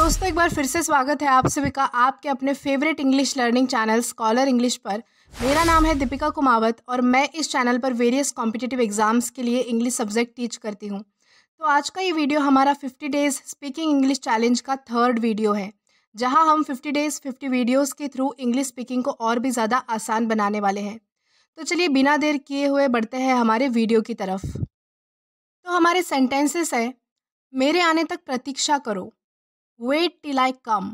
दोस्तों एक बार फिर से स्वागत है आप सभी का आपके अपने favourite English learning channel scholar English पर मेरा नाम है दीपिका कुमावत और मैं इस चैनल पर वेरियस कॉम्पिटिटिव एग्जाम्स के लिए इंग्लिश सब्जेक्ट टीच करती हूँ तो आज का ये वीडियो हमारा 50 डेज़ स्पीकिंग इंग्लिश चैलेंज का थर्ड वीडियो है जहाँ हम 50 डेज़ 50 वीडियोज़ के थ्रू इंग्लिश स्पीकिंग को और भी ज़्यादा आसान बनाने वाले हैं तो चलिए बिना देर किए हुए बढ़ते हैं हमारे वीडियो की तरफ तो हमारे सेंटेंसेस है मेरे आने तक प्रतीक्षा करो वेट टिल आई कम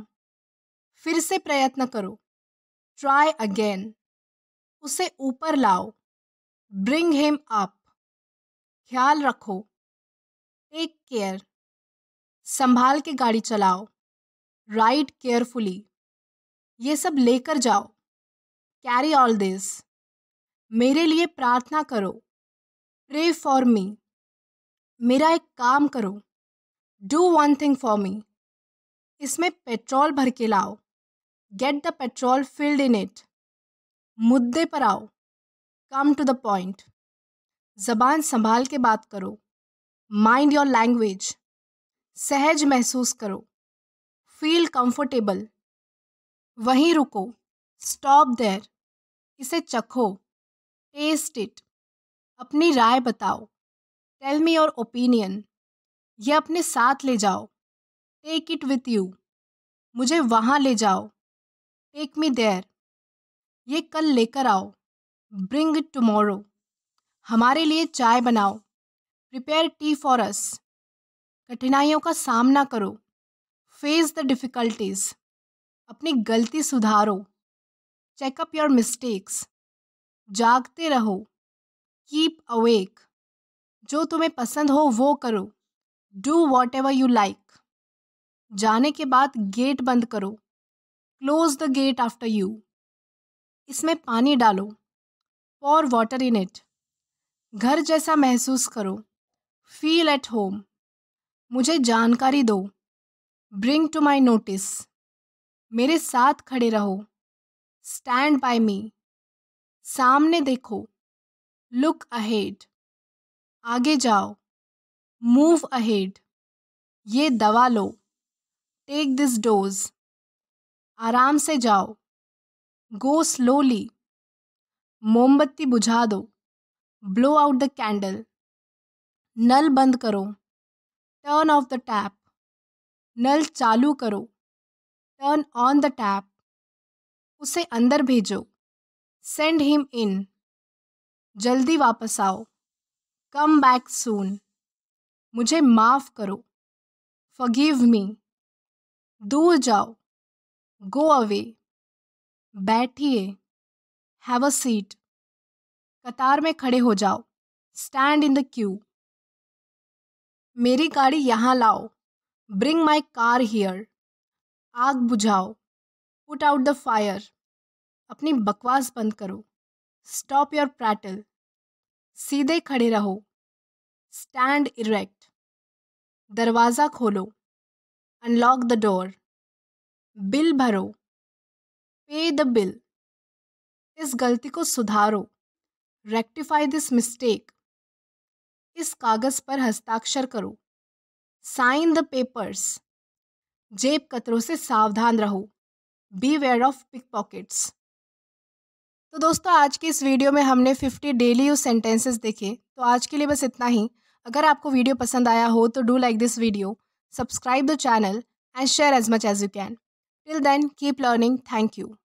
फिर से प्रयत्न करो ट्राई अगेन उसे ऊपर लाओ ब्रिंग हिम अप ख्याल रखो टेक केयर संभाल के गाड़ी चलाओ राइड केयरफुली ये सब लेकर जाओ कैरी ऑल दिस मेरे लिए प्रार्थना करो प्रे फॉर मी मेरा एक काम करो do one thing for me इसमें पेट्रोल भर के लाओ get the petrol field in it मुद्दे पर आओ कम टू द पॉइंट जबान संभाल के बात करो माइंड योर लैंग्वेज सहज महसूस करो फील कंफर्टेबल वहीं रुको स्टॉप देर इसे चखो टेस्ट इट अपनी राय बताओ टेल मी योर ओपिनियन ये अपने साथ ले जाओ टेक इट विथ यू मुझे वहाँ ले जाओ टेक मी देयर ये कल लेकर आओ ब्रिंग टमोरो हमारे लिए चाय बनाओ प्रिपेयर टी फॉर अस कठिनाइयों का सामना करो फेस द डिफ़िकल्टीज अपनी गलती सुधारो चेकअप योर मिस्टेक्स जागते रहो कीप अवेक जो तुम्हें पसंद हो वो करो do whatever you like जाने के बाद गेट बंद करो close the gate after you इसमें पानी डालो पॉर वाटर इन इट घर जैसा महसूस करो फील एट होम मुझे जानकारी दो ब्रिंग टू माई नोटिस मेरे साथ खड़े रहो स्टैंड बाय मी सामने देखो लुक अहेड आगे जाओ मूव अहेड ये दवा लो टेक दिस डोज आराम से जाओ गो स्लोली मोमबत्ती बुझा दो ब्लो आउट द कैंडल नल बंद करो टर्न ऑफ द टैप नल चालू करो टर्न ऑन द टैप उसे अंदर भेजो सेंड हिम इन जल्दी वापस आओ कम बैक सून मुझे माफ़ करो फगीव मी दूर जाओ गो अवे बैठिए हैव अ सीट कतार में खड़े हो जाओ स्टैंड इन द क्यू मेरी गाड़ी यहाँ लाओ ब्रिंग माई कार हियर आग बुझाओ पुट आउट द फायर अपनी बकवास बंद करो स्टॉप योर प्रैटल सीधे खड़े रहो स्टैंड इरेक्ट दरवाज़ा खोलो अनलॉक द डोर बिल भरो पे द बिल इस गलती को सुधारो रेक्टिफाई दिस मिस्टेक इस कागज़ पर हस्ताक्षर करो साइन द पेपर्स जेब कतरों से सावधान रहो beware of pickpockets तो दोस्तों आज के इस वीडियो में हमने 50 डेली यूज सेंटेंसेस देखे तो आज के लिए बस इतना ही अगर आपको वीडियो पसंद आया हो तो do like this video subscribe the channel and share as much as you can. Till then, keep learning. Thank you.